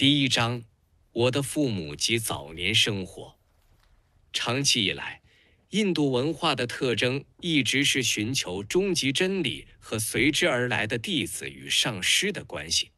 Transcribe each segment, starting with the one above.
第一章，我的父母及早年生活。长期以来，印度文化的特征一直是寻求终极真理和随之而来的弟子与上师的关系。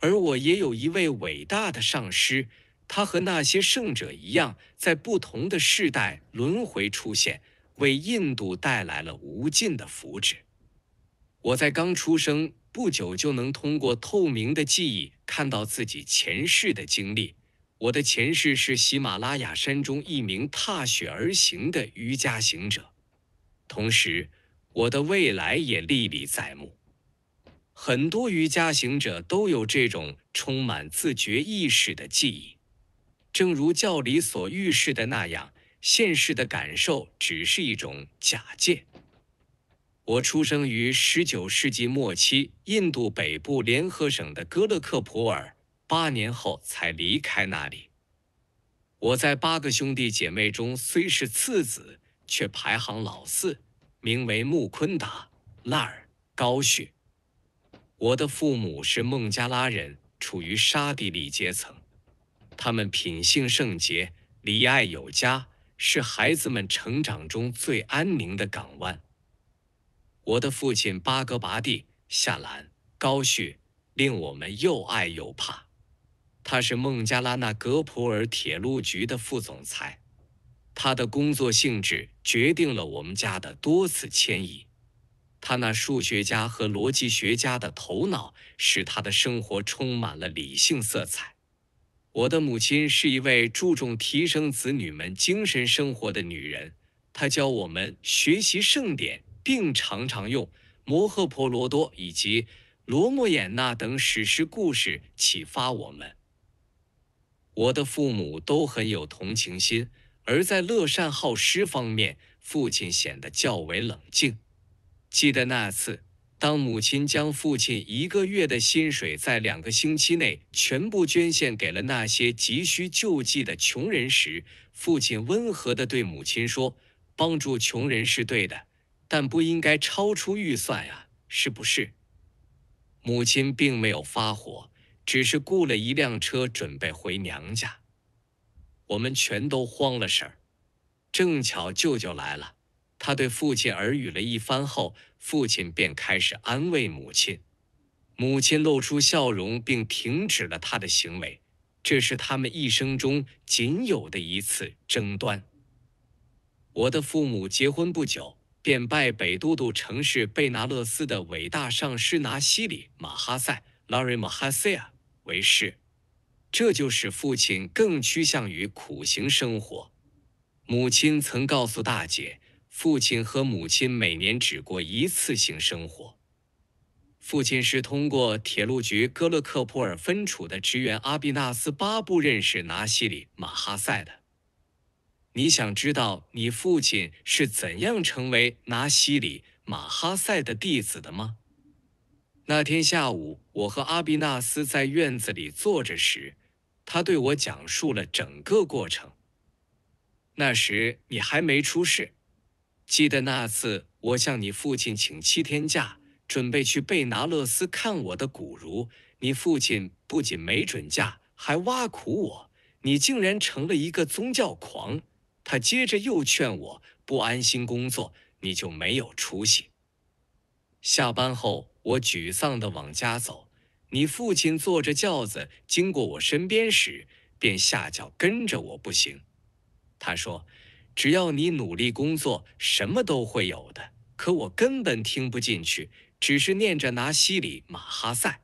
而我也有一位伟大的上师，他和那些圣者一样，在不同的世代轮回出现，为印度带来了无尽的福祉。我在刚出生。不久就能通过透明的记忆看到自己前世的经历。我的前世是喜马拉雅山中一名踏雪而行的瑜伽行者，同时，我的未来也历历在目。很多瑜伽行者都有这种充满自觉意识的记忆，正如教理所预示的那样，现世的感受只是一种假借。我出生于19世纪末期印度北部联合省的哥勒克普尔，八年后才离开那里。我在八个兄弟姐妹中虽是次子，却排行老四，名为穆昆达·拉尔·高旭。我的父母是孟加拉人，处于沙地里阶层。他们品性圣洁，礼爱有加，是孩子们成长中最安宁的港湾。我的父亲巴格拔蒂夏兰高旭令我们又爱又怕，他是孟加拉纳格普尔铁路局的副总裁。他的工作性质决定了我们家的多次迁移。他那数学家和逻辑学家的头脑使他的生活充满了理性色彩。我的母亲是一位注重提升子女们精神生活的女人，她教我们学习圣典。并常常用《摩诃婆罗多》以及《罗摩衍那》等史诗故事启发我们。我的父母都很有同情心，而在乐善好施方面，父亲显得较为冷静。记得那次，当母亲将父亲一个月的薪水在两个星期内全部捐献给了那些急需救济的穷人时，父亲温和地对母亲说：“帮助穷人是对的。”但不应该超出预算啊，是不是？母亲并没有发火，只是雇了一辆车准备回娘家。我们全都慌了神儿。正巧舅舅来了，他对父亲耳语了一番后，父亲便开始安慰母亲。母亲露出笑容，并停止了他的行为。这是他们一生中仅有的一次争端。我的父母结婚不久。便拜北都督城市贝拿勒斯的伟大上师拿西里马哈塞拉瑞马哈塞尔为师，这就使父亲更趋向于苦行生活。母亲曾告诉大姐，父亲和母亲每年只过一次性生活。父亲是通过铁路局戈勒克普尔分处的职员阿比纳斯巴布认识拿西里马哈塞的。你想知道你父亲是怎样成为拿西里马哈赛的弟子的吗？那天下午，我和阿比纳斯在院子里坐着时，他对我讲述了整个过程。那时你还没出世。记得那次我向你父亲请七天假，准备去贝拿勒斯看我的骨如，你父亲不仅没准假，还挖苦我：“你竟然成了一个宗教狂！”他接着又劝我：“不安心工作，你就没有出息。”下班后，我沮丧地往家走。你父亲坐着轿子经过我身边时，便下轿跟着我步行。他说：“只要你努力工作，什么都会有的。”可我根本听不进去，只是念着拿西里马哈赛。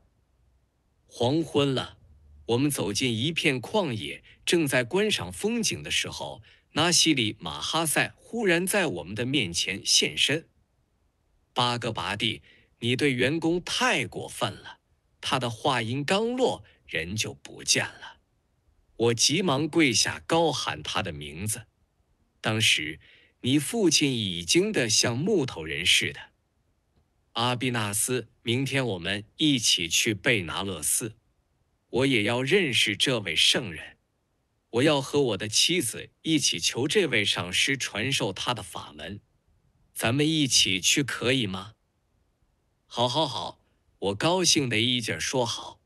黄昏了，我们走进一片旷野，正在观赏风景的时候。纳西里马哈塞忽然在我们的面前现身。巴格拔蒂，你对员工太过分了。他的话音刚落，人就不见了。我急忙跪下，高喊他的名字。当时，你父亲已经的像木头人似的。阿比纳斯，明天我们一起去贝拿勒斯，我也要认识这位圣人。我要和我的妻子一起求这位上师传授他的法门，咱们一起去可以吗？好，好，好！我高兴的一劲儿说好。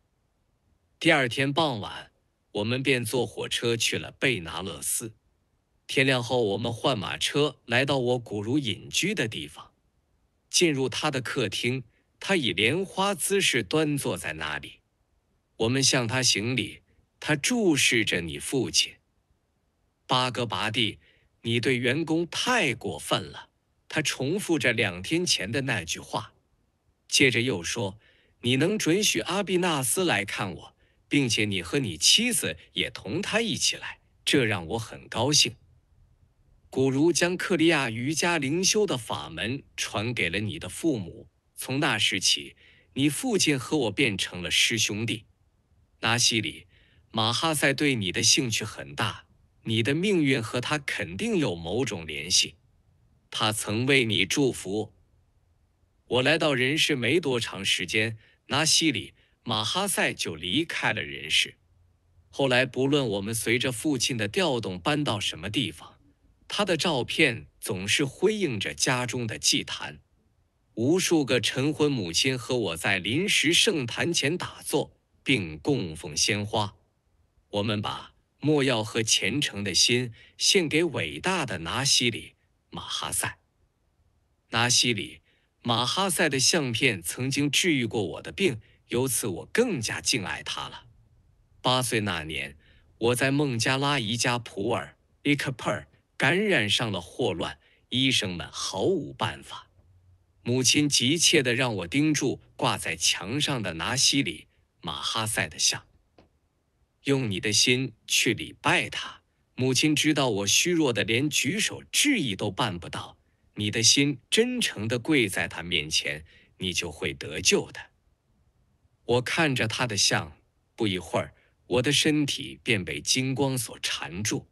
第二天傍晚，我们便坐火车去了贝拿勒斯。天亮后，我们换马车来到我古如隐居的地方。进入他的客厅，他以莲花姿势端坐在那里。我们向他行礼。他注视着你父亲，巴格拔蒂，你对员工太过分了。他重复着两天前的那句话，接着又说：“你能准许阿比纳斯来看我，并且你和你妻子也同他一起来，这让我很高兴。”古如将克利亚瑜伽灵修的法门传给了你的父母，从那时起，你父亲和我变成了师兄弟，纳西里。马哈塞对你的兴趣很大，你的命运和他肯定有某种联系。他曾为你祝福。我来到人世没多长时间，纳西里马哈塞就离开了人世。后来，不论我们随着父亲的调动搬到什么地方，他的照片总是辉映着家中的祭坛。无数个晨昏，母亲和我在临时圣坛前打坐，并供奉鲜花。我们把莫要和虔诚的心献给伟大的拿西里马哈塞。拿西里马哈塞的相片曾经治愈过我的病，由此我更加敬爱他了。八岁那年，我在孟加拉一家普尔 （ipur） 感染上了霍乱，医生们毫无办法。母亲急切地让我盯住挂在墙上的拿西里马哈塞的像。用你的心去礼拜他，母亲知道我虚弱的连举手致意都办不到。你的心真诚的跪在他面前，你就会得救的。我看着他的像，不一会儿，我的身体便被金光所缠住。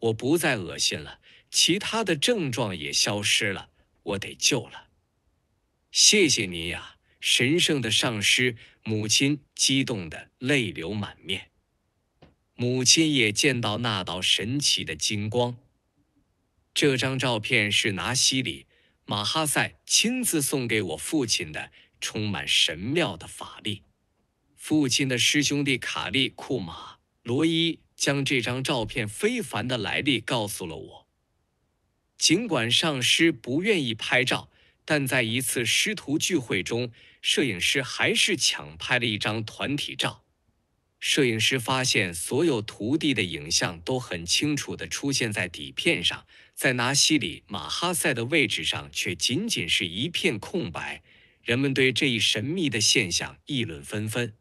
我不再恶心了，其他的症状也消失了，我得救了。谢谢您呀，神圣的上师！母亲激动的泪流满面。母亲也见到那道神奇的金光。这张照片是拿西里马哈塞亲自送给我父亲的，充满神妙的法力。父亲的师兄弟卡利库马罗伊将这张照片非凡的来历告诉了我。尽管上师不愿意拍照，但在一次师徒聚会中，摄影师还是抢拍了一张团体照。摄影师发现，所有徒弟的影像都很清楚地出现在底片上，在拿西里马哈赛的位置上却仅仅是一片空白。人们对这一神秘的现象议论纷纷。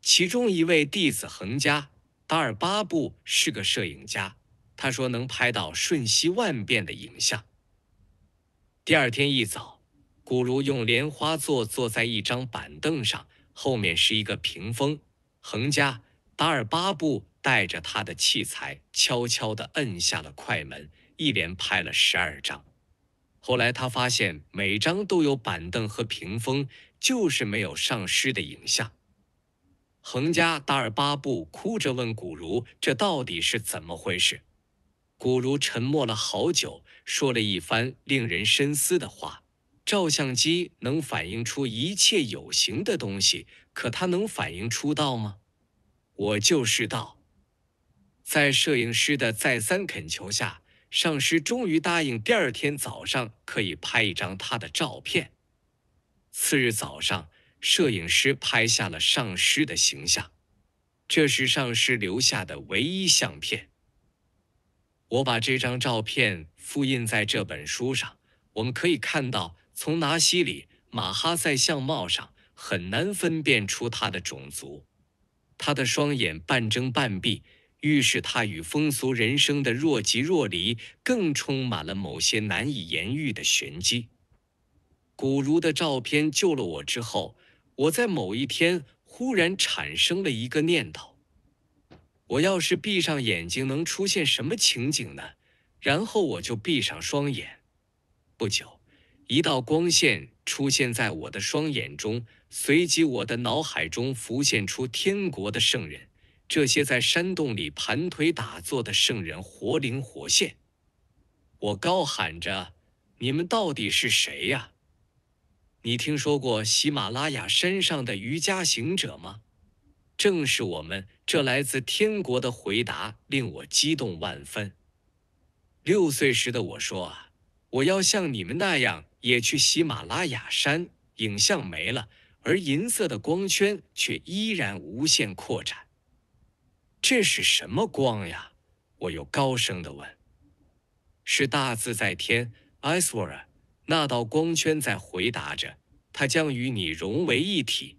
其中一位弟子恒家达尔巴布是个摄影家，他说能拍到瞬息万变的影像。第二天一早，古如用莲花座坐在一张板凳上，后面是一个屏风。恒加达尔巴布带着他的器材，悄悄地摁下了快门，一连拍了十二张。后来他发现每张都有板凳和屏风，就是没有上师的影像。恒加达尔巴布哭着问古如：“这到底是怎么回事？”古如沉默了好久，说了一番令人深思的话：“照相机能反映出一切有形的东西，可它能反映出道吗？”我就是道，在摄影师的再三恳求下，上师终于答应第二天早上可以拍一张他的照片。次日早上，摄影师拍下了上师的形象，这是上师留下的唯一相片。我把这张照片复印在这本书上，我们可以看到，从纳西里马哈塞相貌上很难分辨出他的种族。他的双眼半睁半闭，预示他与风俗人生的若即若离，更充满了某些难以言喻的玄机。古如的照片救了我之后，我在某一天忽然产生了一个念头：我要是闭上眼睛，能出现什么情景呢？然后我就闭上双眼，不久，一道光线出现在我的双眼中。随即，我的脑海中浮现出天国的圣人，这些在山洞里盘腿打坐的圣人活灵活现。我高喊着：“你们到底是谁呀？你听说过喜马拉雅山上的瑜伽行者吗？”正是我们。这来自天国的回答令我激动万分。六岁时的我说：“啊，我要像你们那样，也去喜马拉雅山。”影像没了。而银色的光圈却依然无限扩展，这是什么光呀？我又高声地问。是大自在天，Isvara，那道光圈在回答着，它将与你融为一体。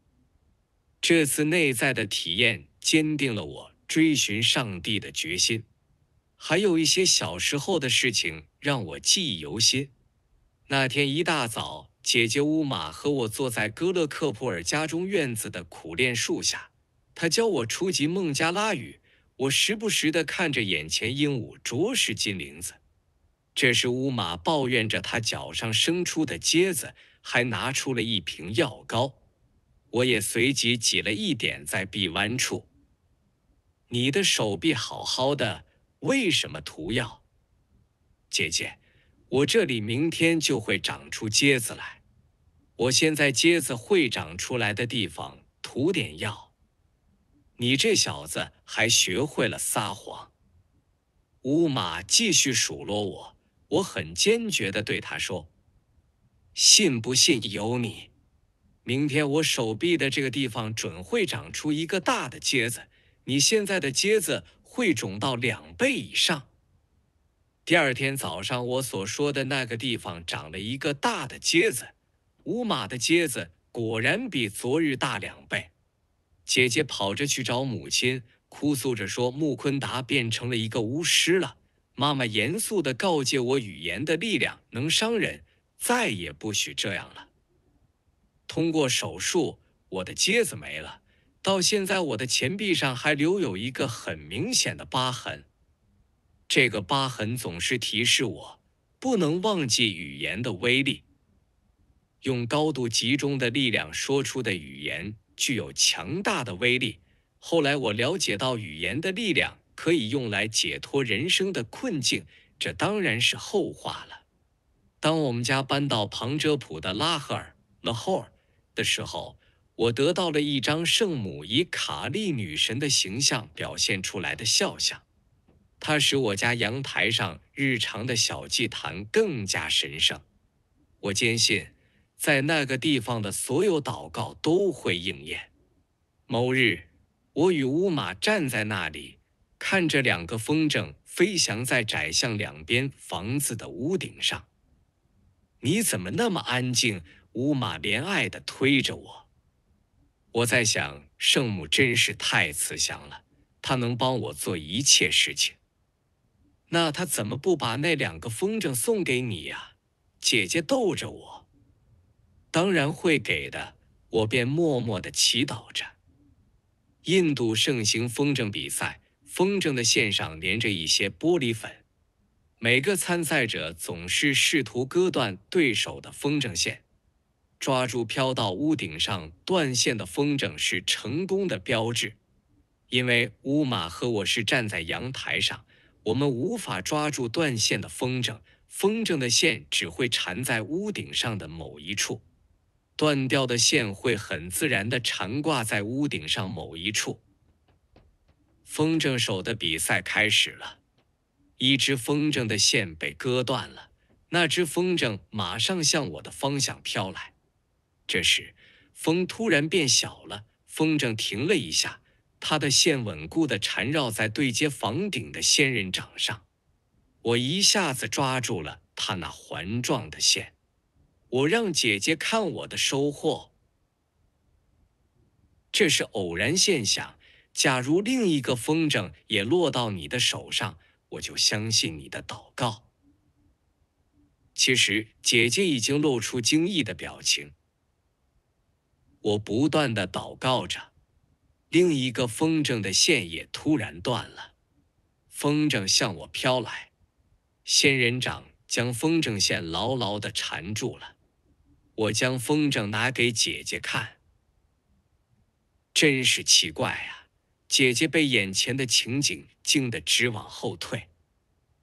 这次内在的体验坚定了我追寻上帝的决心。还有一些小时候的事情让我记忆犹新。那天一大早。姐姐乌玛和我坐在戈勒克普尔家中院子的苦楝树下，她教我初级孟加拉语。我时不时地看着眼前鹦鹉啄食金铃子。这时乌玛抱怨着她脚上生出的疖子，还拿出了一瓶药膏。我也随即挤了一点在臂弯处。你的手臂好好的，为什么涂药？姐姐，我这里明天就会长出疖子来。我先在疖子会长出来的地方涂点药。你这小子还学会了撒谎。乌马继续数落我，我很坚决地对他说：“信不信由你。明天我手臂的这个地方准会长出一个大的疖子。你现在的疖子会肿到两倍以上。”第二天早上，我所说的那个地方长了一个大的疖子。五马的疖子果然比昨日大两倍。姐姐跑着去找母亲，哭诉着说：“穆昆达变成了一个巫师了。”妈妈严肃地告诫我：“语言的力量能伤人，再也不许这样了。”通过手术，我的疖子没了。到现在，我的前臂上还留有一个很明显的疤痕。这个疤痕总是提示我，不能忘记语言的威力。用高度集中的力量说出的语言具有强大的威力。后来我了解到，语言的力量可以用来解脱人生的困境，这当然是后话了。当我们家搬到旁遮普的拉赫尔勒霍尔的时候，我得到了一张圣母以卡利女神的形象表现出来的肖像，它使我家阳台上日常的小祭坛更加神圣。我坚信。在那个地方的所有祷告都会应验。某日，我与乌马站在那里，看着两个风筝飞翔在窄巷两边房子的屋顶上。你怎么那么安静？乌马怜爱地推着我。我在想，圣母真是太慈祥了，她能帮我做一切事情。那她怎么不把那两个风筝送给你呀？姐姐逗着我。当然会给的，我便默默的祈祷着。印度盛行风筝比赛，风筝的线上连着一些玻璃粉，每个参赛者总是试图割断对手的风筝线，抓住飘到屋顶上断线的风筝是成功的标志。因为乌马和我是站在阳台上，我们无法抓住断线的风筝，风筝的线只会缠在屋顶上的某一处。断掉的线会很自然地缠挂在屋顶上某一处。风筝手的比赛开始了，一只风筝的线被割断了，那只风筝马上向我的方向飘来。这时风突然变小了，风筝停了一下，它的线稳固地缠绕在对接房顶的仙人掌上。我一下子抓住了它那环状的线。我让姐姐看我的收获，这是偶然现象。假如另一个风筝也落到你的手上，我就相信你的祷告。其实姐姐已经露出惊异的表情。我不断的祷告着，另一个风筝的线也突然断了，风筝向我飘来，仙人掌将风筝线牢牢的缠住了。我将风筝拿给姐姐看，真是奇怪啊！姐姐被眼前的情景惊得直往后退。